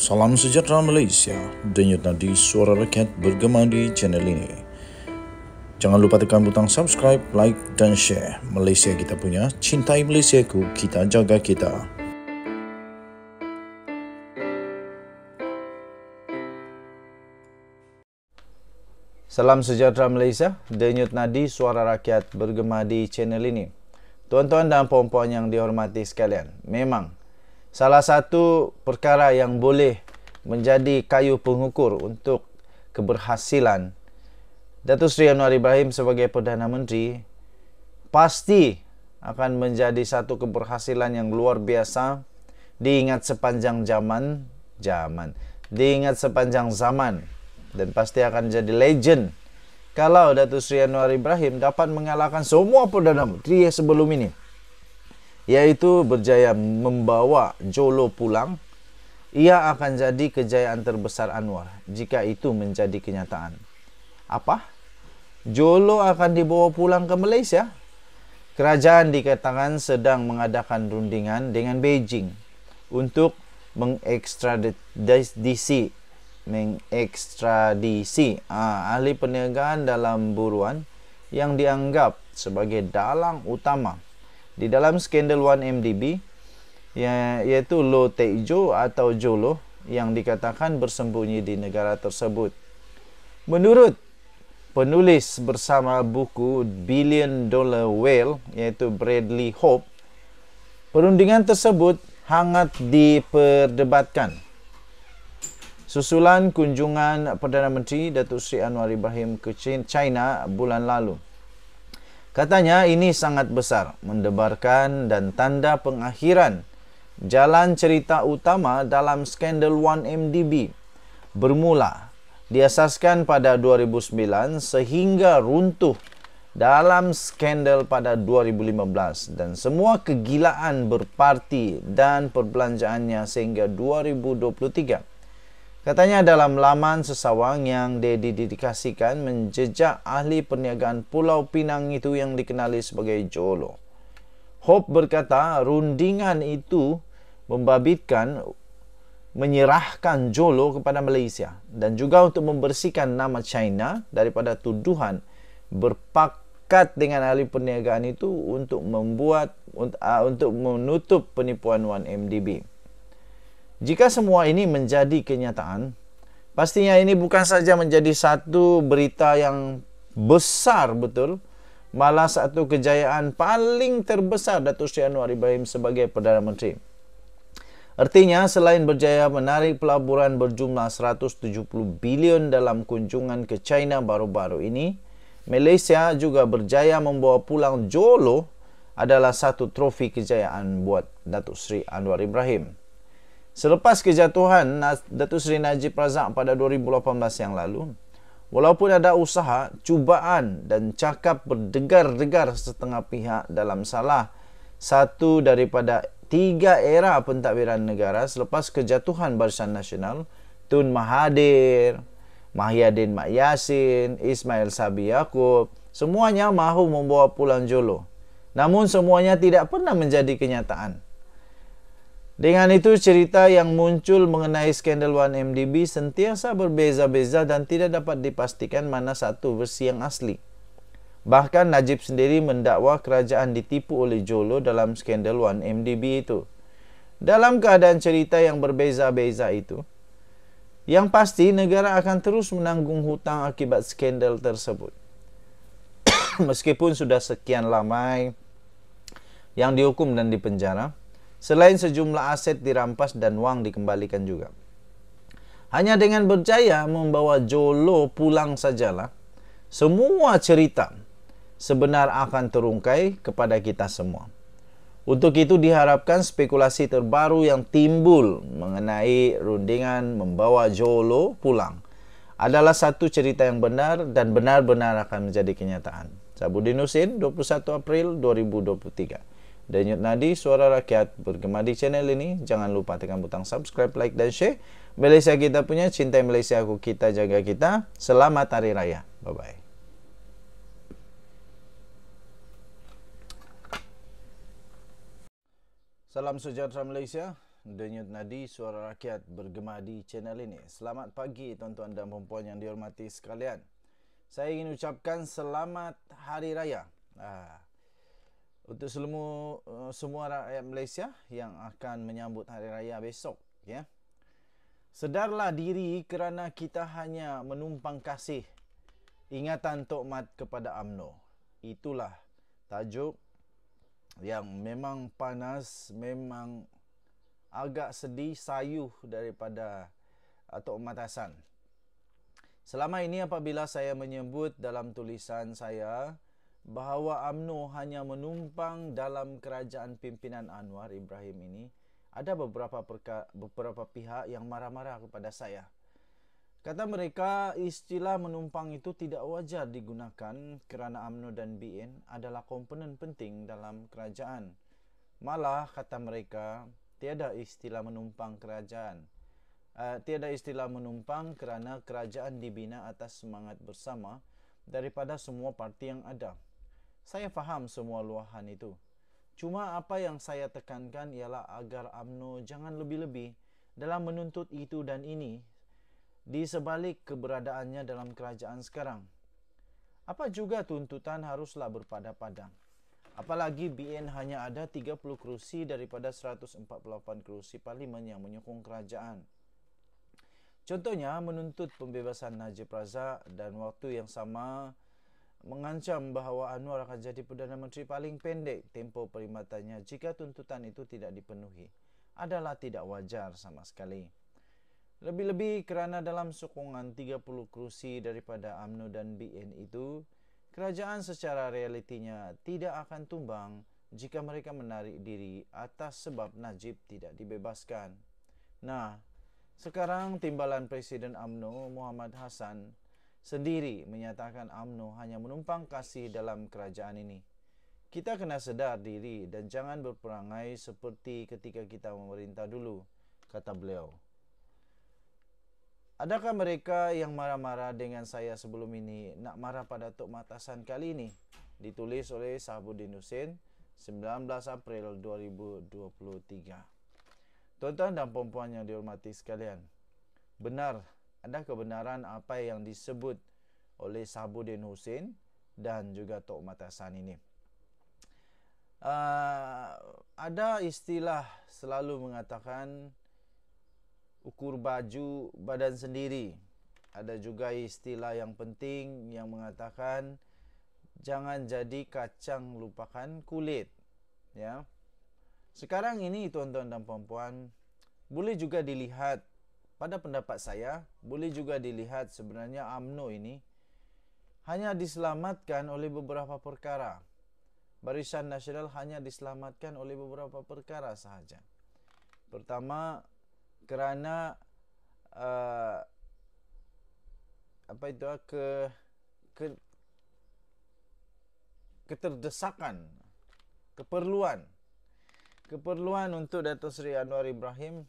Salam sejahtera Malaysia. Denyut nadi suara rakyat bergema di channel ini. Jangan lupa tekan butang subscribe, like dan share. Malaysia kita punya, cintai Malaysia ku, kita jaga kita. Salam sejahtera Malaysia. Denyut nadi suara rakyat bergema di channel ini. Tuan-tuan dan puan-puan yang dihormati sekalian, memang Salah satu perkara yang boleh menjadi kayu pengukur untuk keberhasilan Datuk Seri Anwar Ibrahim sebagai Perdana Menteri pasti akan menjadi satu keberhasilan yang luar biasa diingat sepanjang zaman zaman diingat sepanjang zaman dan pasti akan jadi legend kalau Datuk Seri Anwar Ibrahim dapat mengalahkan semua Perdana Menteri sebelum ini iaitu berjaya membawa Jolo pulang ia akan jadi kejayaan terbesar Anwar jika itu menjadi kenyataan apa Jolo akan dibawa pulang ke Malaysia kerajaan dikatakan sedang mengadakan rundingan dengan Beijing untuk mengekstradisi mengekstradisi ah, ahli perniagaan dalam buruan yang dianggap sebagai dalang utama di dalam skandal 1MDB ya, iaitu Lo Tae atau Jo Lo yang dikatakan bersembunyi di negara tersebut. Menurut penulis bersama buku Billion Dollar Whale iaitu Bradley Hope, perundingan tersebut hangat diperdebatkan. Susulan kunjungan Perdana Menteri Datuk Sri Anwar Ibrahim ke China bulan lalu. Katanya ini sangat besar, mendebarkan dan tanda pengakhiran jalan cerita utama dalam skandal 1MDB bermula diasaskan pada 2009 sehingga runtuh dalam skandal pada 2015 dan semua kegilaan berparti dan perbelanjaannya sehingga 2023. Katanya dalam laman sesawang yang dedikasikan menjejak ahli perniagaan Pulau Pinang itu yang dikenali sebagai Jolo. Hope berkata rundingan itu membabitkan menyerahkan Jolo kepada Malaysia dan juga untuk membersihkan nama China daripada tuduhan berpakat dengan ahli perniagaan itu untuk membuat untuk ah, menutup penipuan 1MDB. Jika semua ini menjadi kenyataan, pastinya ini bukan saja menjadi satu berita yang besar betul, malah satu kejayaan paling terbesar Datuk Seri Anwar Ibrahim sebagai Perdana Menteri. Artinya, selain berjaya menarik pelaburan berjumlah 170 bilion dalam kunjungan ke China baru-baru ini, Malaysia juga berjaya membawa pulang Jolo adalah satu trofi kejayaan buat Datuk Sri Anwar Ibrahim. Selepas kejatuhan Datuk Seri Najib Razak pada 2018 yang lalu, walaupun ada usaha, cubaan dan cakap berdegar-degar setengah pihak dalam salah satu daripada tiga era pentadbiran negara selepas kejatuhan Barisan Nasional, Tun Mahathir, Mahyadin Mak Yassin, Ismail Sabi Yaakob, semuanya mahu membawa pulang Jolo. Namun semuanya tidak pernah menjadi kenyataan. Dengan itu cerita yang muncul mengenai skandal 1MDB sentiasa berbeza-beza dan tidak dapat dipastikan mana satu versi yang asli. Bahkan Najib sendiri mendakwa kerajaan ditipu oleh Jolo dalam skandal 1MDB itu. Dalam keadaan cerita yang berbeza-beza itu, yang pasti negara akan terus menanggung hutang akibat skandal tersebut. Meskipun sudah sekian lama yang dihukum dan dipenjara, Selain sejumlah aset dirampas dan wang dikembalikan juga. Hanya dengan berjaya membawa Jolo pulang sajalah, semua cerita sebenar akan terungkai kepada kita semua. Untuk itu diharapkan spekulasi terbaru yang timbul mengenai rundingan membawa Jolo pulang adalah satu cerita yang benar dan benar-benar akan menjadi kenyataan. Sabudin Husin, 21 April 2023. Denyut Nadi Suara Rakyat bergema di channel ini. Jangan lupa tekan butang subscribe, like dan share. Malaysia kita punya, cinta Malaysia aku, kita jaga kita. Selamat Hari Raya. Bye-bye. Salam sejahtera Malaysia. Denyut Nadi Suara Rakyat bergema di channel ini. Selamat pagi tuan-tuan dan perempuan yang dihormati sekalian. Saya ingin ucapkan selamat Hari Raya. Ah untuk semua uh, semua rakyat Malaysia yang akan menyambut hari raya besok ya yeah. sedarlah diri kerana kita hanya menumpang kasih ingatan tok mat kepada amno itulah tajuk yang memang panas memang agak sedih sayuh daripada eh, Tok uh, matasan selama ini apabila saya menyebut dalam tulisan saya bahawa UMNO hanya menumpang dalam kerajaan pimpinan Anwar Ibrahim ini ada beberapa perka, beberapa pihak yang marah-marah kepada saya kata mereka istilah menumpang itu tidak wajar digunakan kerana UMNO dan BN adalah komponen penting dalam kerajaan malah kata mereka tiada istilah menumpang kerajaan uh, tiada istilah menumpang kerana kerajaan dibina atas semangat bersama daripada semua parti yang ada saya faham semua luahan itu. Cuma apa yang saya tekankan ialah agar UMNO jangan lebih-lebih dalam menuntut itu dan ini di sebalik keberadaannya dalam kerajaan sekarang. Apa juga tuntutan haruslah berpadah-padang. Apalagi BN hanya ada 30 kerusi daripada 148 kerusi parlimen yang menyokong kerajaan. Contohnya menuntut pembebasan Najib Razak dan waktu yang sama mengancam bahawa Anwar akan jadi Perdana Menteri paling pendek tempoh perkhidmatannya jika tuntutan itu tidak dipenuhi adalah tidak wajar sama sekali. Lebih-lebih kerana dalam sokongan 30 kerusi daripada AMNO dan BN itu, kerajaan secara realitinya tidak akan tumbang jika mereka menarik diri atas sebab Najib tidak dibebaskan. Nah, sekarang timbalan Presiden AMNO Muhammad Hassan sendiri menyatakan UMNO hanya menumpang kasih dalam kerajaan ini. Kita kena sedar diri dan jangan berperangai seperti ketika kita memerintah dulu, kata beliau. Adakah mereka yang marah-marah dengan saya sebelum ini nak marah pada Tok Matasan kali ini? Ditulis oleh Sahabuddin Hussein 19 April 2023. Tuan-tuan dan puan yang dihormati sekalian, benar ada kebenaran apa yang disebut oleh Sabudin Hussein dan juga Tok Matasan ini. Uh, ada istilah selalu mengatakan ukur baju badan sendiri. Ada juga istilah yang penting yang mengatakan jangan jadi kacang lupakan kulit. Ya. Sekarang ini tuan-tuan dan puan-puan boleh juga dilihat pada pendapat saya boleh juga dilihat sebenarnya AMNO ini hanya diselamatkan oleh beberapa perkara. Barisan Nasional hanya diselamatkan oleh beberapa perkara sahaja. Pertama kerana uh, apa itu ah, ke, ke keterdesakan keperluan keperluan untuk Datuk Sri Anwar Ibrahim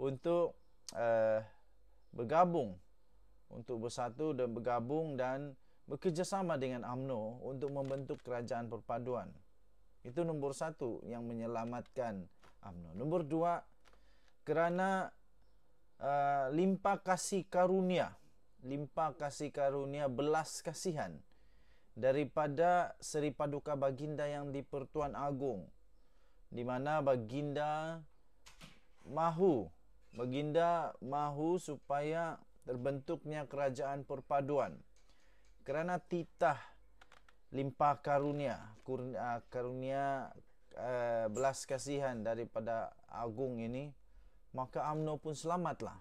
untuk uh, bergabung untuk bersatu dan bergabung dan bekerjasama dengan AMNO untuk membentuk kerajaan perpaduan. Itu nombor satu yang menyelamatkan AMNO. Nombor dua, kerana uh, limpah kasih karunia, limpah kasih karunia belas kasihan daripada Seri Paduka Baginda yang di Pertuan Agong di mana Baginda mahu Baginda mahu supaya terbentuknya kerajaan perpaduan kerana titah limpah karunia kurnia, ah, karunia eh, belas kasihan daripada agung ini maka amno pun selamatlah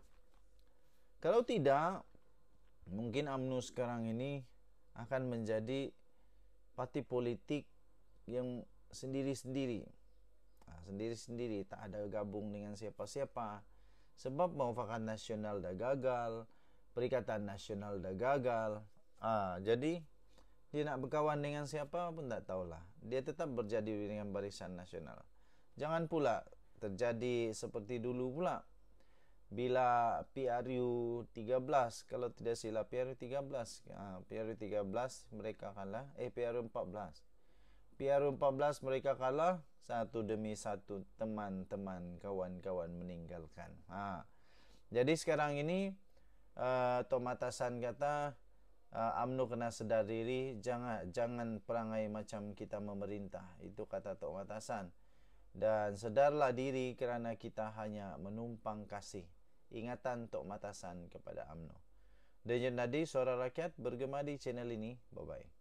kalau tidak mungkin amno sekarang ini akan menjadi parti politik yang sendiri-sendiri ah, sendiri-sendiri tak ada gabung dengan siapa-siapa sebab muafakat nasional dah gagal, perikatan nasional dah gagal. Ah, jadi dia nak berkawan dengan siapa pun tak tahulah. Dia tetap berjadi dengan barisan nasional. Jangan pula terjadi seperti dulu pula. Bila PRU 13, kalau tidak silap PRU 13, ah, PRU 13 mereka kalah, eh PRU 14. PRU 14 mereka kalah, satu demi satu teman-teman kawan-kawan meninggalkan. Ha. Jadi sekarang ini uh, Tomatasan kata uh, Amnu kena sedar diri jangan jangan perangai macam kita memerintah itu kata Tomatasan dan sedarlah diri kerana kita hanya menumpang kasih ingatan Tomatasan kepada Amnu. Dan jadi suara rakyat bergema di channel ini. Bye bye.